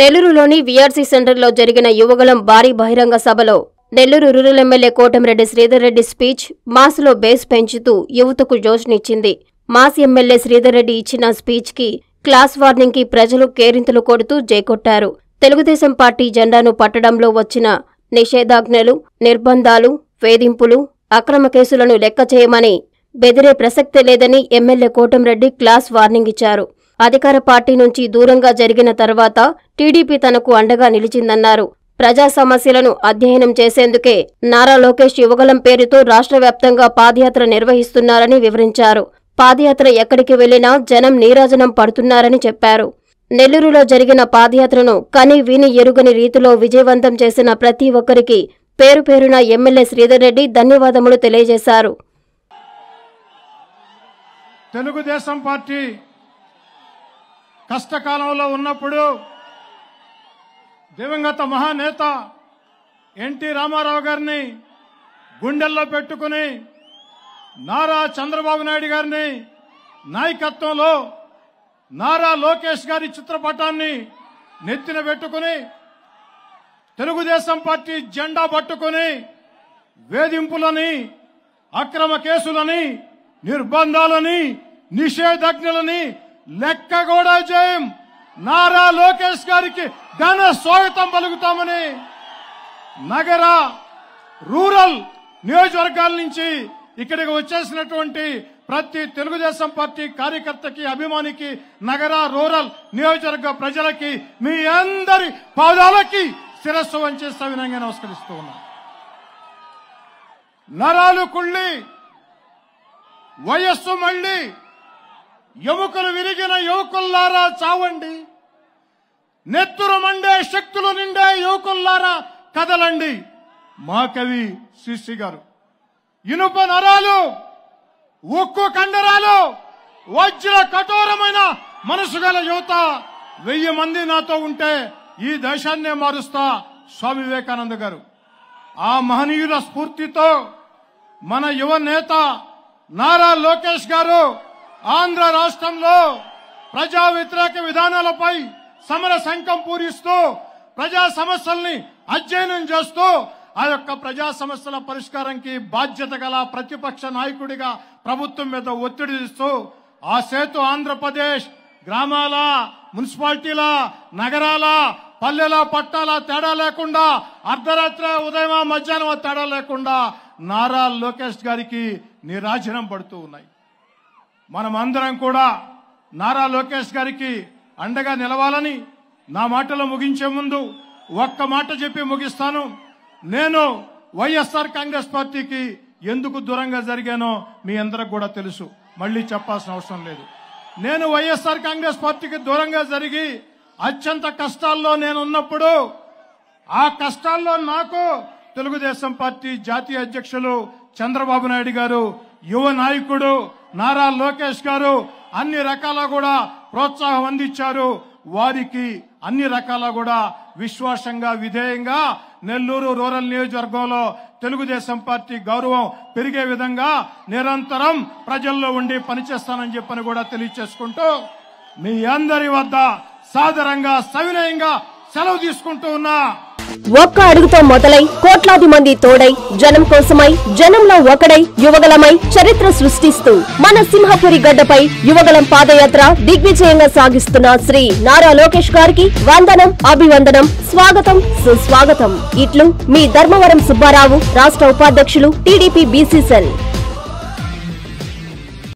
నెల్లూరులోని వీఆర్సీ సెంటర్లో జరిగిన యువగలం భారీ బహిరంగ సభలో Nellore rural MLA Kotamreddy Sridhar Reddy speech మాస్లో బేస్ పెంచుతూ యువతకు జోష్నిచ్చింది మాస్ ఎమ్మెల్యే శ్రీధర్ రెడ్డి ఇచ్చిన స్పీచ్కి క్లాస్ వార్నింగ్కి ప్రజలు కేరింతలు కొడుతూ జైకొట్టారు తెలుగుదేశం పార్టీ జెండాను పట్టడంలో వచ్చిన నిషేధాజ్ఞలు నిర్బంధాలు వేధింపులు అక్రమ కేసులను లెక్క చేయమని బెదిరే ప్రసక్తే లేదని ఎమ్మెల్యే కోటంరెడ్డి క్లాస్ వార్నింగ్ ఇచ్చారు అధికార పార్టీ నుంచి దూరంగా జరిగిన తర్వాత టీడీపీ తనకు అండగా నిలిచిందన్నారు ప్రజా సమస్యలను అధ్యయనం చేసేందుకే నారా లోకేష్ యువగలం పేరుతో రాష్ట్ర వ్యాప్తంగా పాదయాత్ర నిర్వహిస్తున్నారని వివరించారు పాదయాత్ర ఎక్కడికి వెళ్లినా జనం నీరాజనం పడుతున్నారని చెప్పారు నెల్లూరులో జరిగిన పాదయాత్రను కని విని ఎరుగని రీతిలో విజయవంతం చేసిన ప్రతి ఒక్కరికి పేరు పేరున ఎమ్మెల్యే శ్రీధర్ రెడ్డి ధన్యవాదములు తెలియజేశారు తెలుగుదేశం పార్టీ కష్టకాలంలో ఉన్నప్పుడు దివంగత మహానేత ఎన్టీ రామారావు గారిని గుండెల్లో పెట్టుకుని నారా చంద్రబాబు నాయుడు గారిని నాయకత్వంలో నారా లోకేష్ గారి చిత్రపటాన్ని నెత్తిన పెట్టుకుని తెలుగుదేశం పార్టీ జెండా పట్టుకుని వేధింపులని అక్రమ కేసులని నిర్బంధాలని నిషేధాజ్ఞలని లెక్క కూడా చేయం నారా లోకేష్ గారికి ఘన స్వాగతం పలుకుతామని నగర రూరల్ నియోజకవర్గాల నుంచి ఇక్కడికి వచ్చేసినటువంటి ప్రతి తెలుగుదేశం పార్టీ కార్యకర్తకి అభిమానికి నగర రూరల్ నియోజకవర్గ ప్రజలకి మీ అందరి పాదాలకి శిరస్సు వంచేస్తా వినంగా నమస్కరిస్తూ ఉన్నా నరాలు కుళ్ళి వయస్సు మళ్ళీ యువకులు విరిగిన యువకుల్లారా చావండి నెత్తురు మండే శక్తులు నిండే యువకుల్లారా కదలండి మా కవి శిష్యు గారు ఇనుప నరాలు ఉక్కు కండరాలు వజ్ర కఠోరమైన మనసు గల యువత వెయ్యి మంది నాతో ఉంటే ఈ దేశాన్నే మారుస్తా స్వామి వివేకానంద గారు ఆ మహనీయుల స్ఫూర్తితో మన యువ నేత నారా లోకేష్ గారు ఆంధ్ర రాష్ట్రంలో ప్రజా వ్యతిరేక విధానాలపై సమర శంఖం పూరిస్తూ ప్రజా సమస్యల్ని అధ్యయనం చేస్తూ ఆ యొక్క ప్రజా సమస్యల పరిష్కారంకి బాధ్యత గల ప్రతిపక్ష నాయకుడిగా ప్రభుత్వం మీద ఒత్తిడి ఇస్తూ ఆ సేతు ఆంధ్రప్రదేశ్ గ్రామాల మున్సిపాలిటీల నగరాల పల్లెల పట్టాల తేడా లేకుండా అర్ధరాత్రి ఉదయం మధ్యాహ్నం తేడా లేకుండా నారా లోకేష్ గారికి నిరాజనం పడుతూ ఉన్నాయి మనమందరం కూడా నారా లోకేష్ గారికి అండగా నిలవాలని నా మాటలో ముగించే ముందు ఒక్క మాట చెప్పి ముగిస్తాను నేను వైఎస్ఆర్ కాంగ్రెస్ పార్టీకి ఎందుకు దూరంగా జరిగానో మీ అందరికి కూడా తెలుసు మళ్ళీ చెప్పాల్సిన అవసరం లేదు నేను వైఎస్ఆర్ కాంగ్రెస్ పార్టీకి దూరంగా జరిగి అత్యంత కష్టాల్లో నేను ఉన్నప్పుడు ఆ కష్టాల్లో నాకు తెలుగుదేశం పార్టీ జాతీయ అధ్యక్షులు చంద్రబాబు నాయుడు గారు యువ నాయకుడు నారా లోకేష్ గారు అన్ని రకాల కూడా ప్రోత్సాహం అందించారు వారికి అన్ని రకాల కూడా విశ్వాసంగా విధేయంగా నెల్లూరు రూరల్ నియోజకవర్గంలో తెలుగుదేశం పార్టీ గౌరవం పెరిగే విధంగా నిరంతరం ప్రజల్లో ఉండి పనిచేస్తానని చెప్పని కూడా తెలియచేసుకుంటూ మీ అందరి వద్ద సాదరంగా సవినయంగా సెలవు తీసుకుంటూ ఉన్నా ఒక్క అడుగుతో మొదలై కోట్లాది మంది తోడై జనం కోసమై జనంలో ఒకడై యువగలమై చరిత్ర సృష్టిస్తూ మన సింహపురి గడ్డపై యువగలం పాదయాత్ర దిగ్విజయంగా సాగిస్తున్న శ్రీ నారా లోకేష్ గారికి వందనం అభివందనం స్వాగతం సుస్వాగతం ఇట్లు మీ ధర్మవరం సుబ్బారావు రాష్ట్ర ఉపాధ్యక్షులు టీడీపీ బీసీసెల్